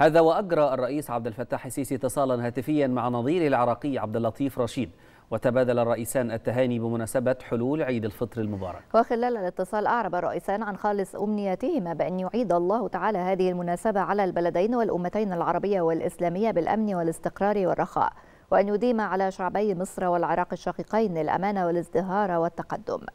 هذا وأجرى الرئيس عبد الفتاح السيسي اتصالا هاتفيا مع نظيره العراقي عبد اللطيف رشيد وتبادل الرئيسان التهاني بمناسبة حلول عيد الفطر المبارك وخلال الاتصال أعرب الرئيسان عن خالص أمنيتهما بأن يعيد الله تعالى هذه المناسبة على البلدين والأمتين العربية والإسلامية بالأمن والاستقرار والرخاء وأن يديم على شعبي مصر والعراق الشقيقين الأمانة والازدهار والتقدم